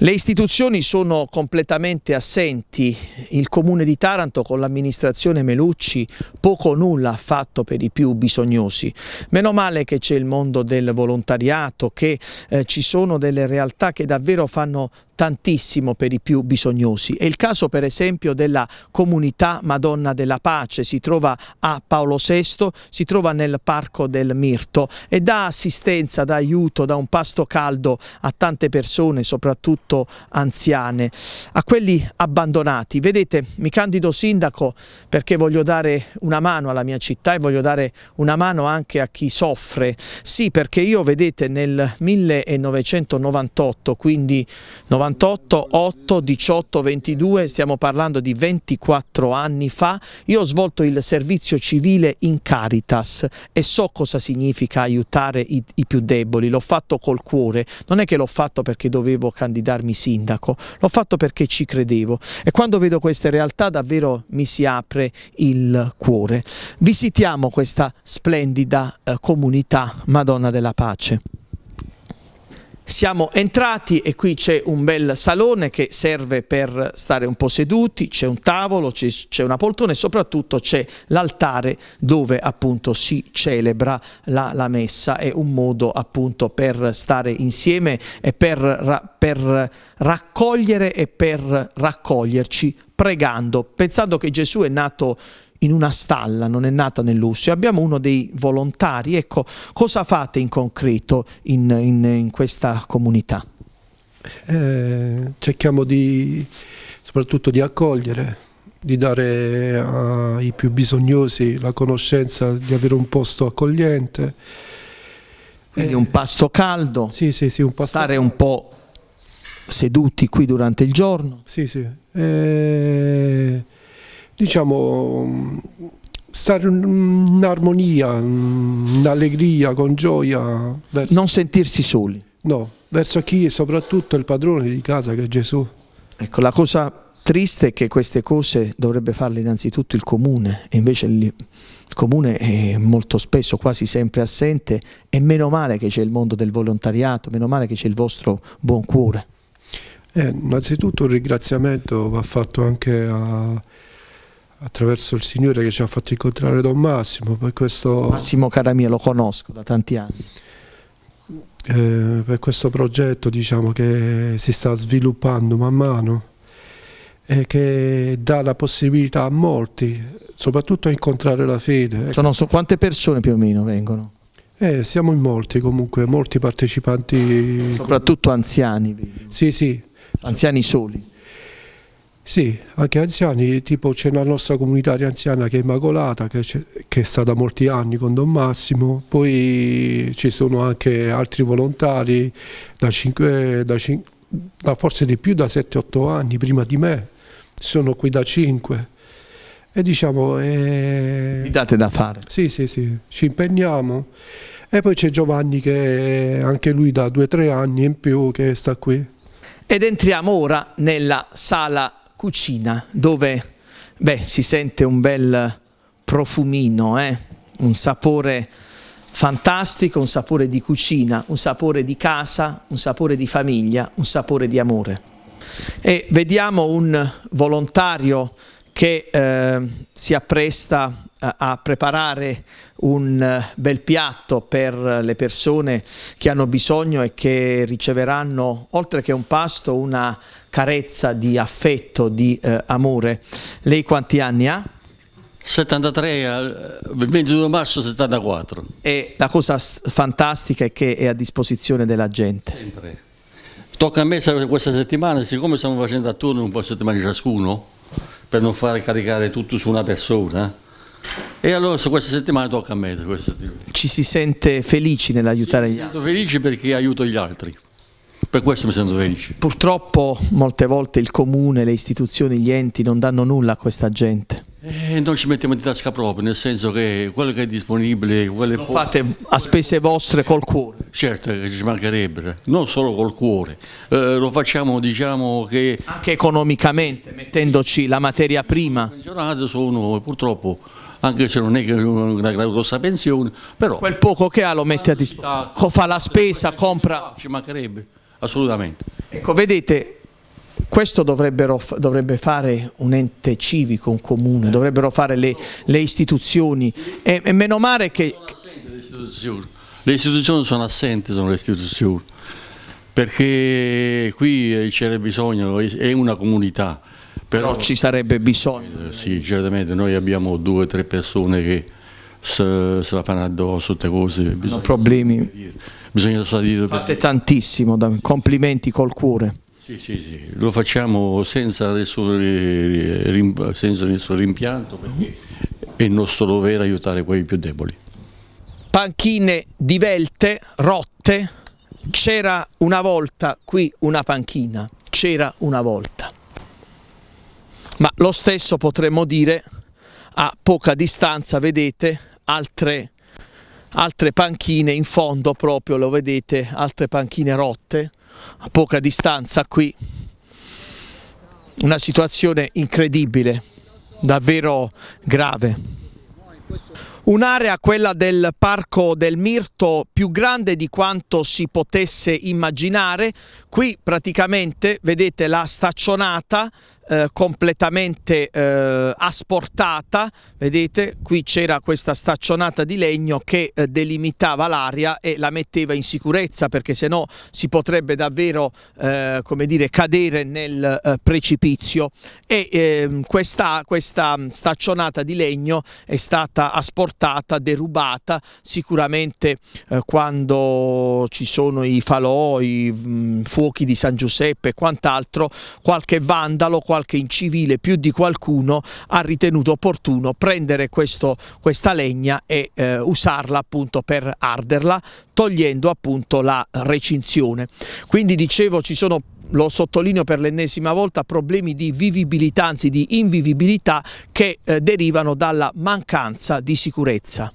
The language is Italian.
Le istituzioni sono completamente assenti, il comune di Taranto con l'amministrazione Melucci poco o nulla ha fatto per i più bisognosi. Meno male che c'è il mondo del volontariato, che eh, ci sono delle realtà che davvero fanno tantissimo per i più bisognosi. È il caso per esempio della comunità Madonna della Pace, si trova a Paolo VI, si trova nel Parco del Mirto e dà assistenza, dà aiuto, dà un pasto caldo a tante persone, soprattutto anziane, a quelli abbandonati. Vedete, mi candido sindaco perché voglio dare una mano alla mia città e voglio dare una mano anche a chi soffre. Sì, perché io, vedete, nel 1998, quindi 90 98, 8, 18, 22, stiamo parlando di 24 anni fa, io ho svolto il servizio civile in Caritas e so cosa significa aiutare i, i più deboli, l'ho fatto col cuore, non è che l'ho fatto perché dovevo candidarmi sindaco, l'ho fatto perché ci credevo e quando vedo queste realtà davvero mi si apre il cuore. Visitiamo questa splendida eh, comunità Madonna della Pace. Siamo entrati e qui c'è un bel salone che serve per stare un po' seduti, c'è un tavolo, c'è una poltrona e soprattutto c'è l'altare dove appunto si celebra la, la, messa, è un modo appunto per stare insieme e per, per raccogliere e per raccoglierci pregando, pensando che Gesù è nato in una stalla, non è nata nell'uscio. Abbiamo uno dei volontari, ecco, cosa fate in concreto in, in, in questa comunità? Eh, cerchiamo di, soprattutto di accogliere, di dare ai più bisognosi la conoscenza di avere un posto accogliente. Quindi eh, un pasto caldo, sì, sì, sì, un pasto stare caldo. un po' seduti qui durante il giorno. Sì, sì. Eh, diciamo, stare in armonia, in allegria, con gioia. Verso... Non sentirsi soli. No, verso chi è soprattutto il padrone di casa che è Gesù. Ecco, la cosa triste è che queste cose dovrebbe farle innanzitutto il comune, e invece il, comune è molto spesso, quasi sempre assente, e meno male che c'è il mondo del volontariato, meno male che c'è il vostro buon cuore. Eh, innanzitutto un ringraziamento va fatto anche a attraverso il Signore che ci ha fatto incontrare Don Massimo. Per questo... Massimo Caramia lo conosco da tanti anni. Eh, per questo progetto diciamo, che si sta sviluppando man mano e che dà la possibilità a molti, soprattutto a incontrare la fede. Ecco. Sono so quante persone più o meno vengono? Eh, siamo in molti comunque, molti partecipanti. Soprattutto anziani. Vedo. Sì, sì. Anziani soli. Sì, anche anziani, tipo c'è la nostra comunità di anziana che è Immacolata, che, che, è stata molti anni con Don Massimo, poi ci sono anche altri volontari, da, 5, da, 5, da forse di più, da 7-8 anni prima di me, sono qui da 5 e diciamo... Eh... Vi date da fare. Sì, sì, sì, ci impegniamo. E poi c'è Giovanni che anche lui da 2-3 anni in più che sta qui. Ed entriamo ora nella sala cucina dove beh, si sente un bel profumino, eh? un sapore fantastico, un sapore di cucina, un sapore di casa, un sapore di famiglia, un sapore di amore. E vediamo un volontario che eh, si appresta eh, a, preparare un eh, bel piatto per le persone che hanno bisogno e che riceveranno, oltre che un pasto, una carezza, di affetto, di eh, amore. Lei quanti anni ha? 73, il 22 marzo 74. E la cosa fantastica è che è a disposizione della gente. Sempre. Tocca a me questa settimana, siccome stiamo facendo a turno un po' a settimana ciascuno, per non far caricare tutto su una persona, e allora questa settimana tocca a me. Ci si sente felici nell'aiutare sì, gli altri? Mi sento felici perché aiuto gli altri. Per questo mi sento felice. Purtroppo molte volte il comune, le istituzioni, gli enti non danno nulla a questa gente. E eh, noi ci mettiamo di tasca proprio, nel senso che quello che è disponibile... Quello Lo fate a spese vostre col cuore. Certo, ci mancherebbe, non solo col cuore, eh, lo facciamo diciamo che... Anche economicamente, mettendoci la materia prima. Le pensionati sono purtroppo anche se non è che una grossa pensione, però... Quel poco che ha lo mette a disposizione, ah. fa la spesa, compra... Ci mancherebbe assolutamente. Ecco, vedete, questo dovrebbe fare un ente civico, un comune, eh. dovrebbero fare le, le istituzioni e, e, meno male che... Le istituzioni. le istituzioni sono assenti, sono le istituzioni, perché qui c'era bisogno, è una comunità. Però, però ci sarebbe bisogno. Eh, sì, certamente, noi abbiamo due o tre persone che se, se la addosso, tutte cose. Bisogna, problemi. Bisogna salire. Fate per... tantissimo, complimenti col cuore. Sì, sì, sì, lo facciamo senza nessun, rim... senza nessun rimpianto perché è il nostro dovere aiutare quelli più deboli. Panchine divelte, rotte, c'era una volta qui una panchina, c'era una volta. Ma lo stesso potremmo dire a poca distanza, vedete, altre, altre panchine in fondo proprio, lo vedete, altre panchine rotte a poca distanza qui. Una situazione incredibile, davvero grave. Un'area, quella del Parco del Mirto, più grande di quanto si potesse immaginare. Qui praticamente vedete la staccionata eh, completamente eh, asportata, vedete qui c'era questa staccionata di legno che eh, delimitava l'aria e la metteva in sicurezza perché sennò si potrebbe davvero eh, come dire, cadere nel eh, precipizio e ehm, questa, questa staccionata di legno è stata asportata, derubata sicuramente quando ci sono i falò, i mh, mm, fuochi di San Giuseppe e quant'altro, qualche vandalo, qualche qualche incivile più di qualcuno ha ritenuto opportuno prendere questo, questa legna e eh, usarla appunto per arderla togliendo appunto la recinzione. Quindi dicevo ci sono lo sottolineo per l'ennesima volta, problemi di vivibilità, anzi di invivibilità che eh, derivano dalla mancanza di sicurezza.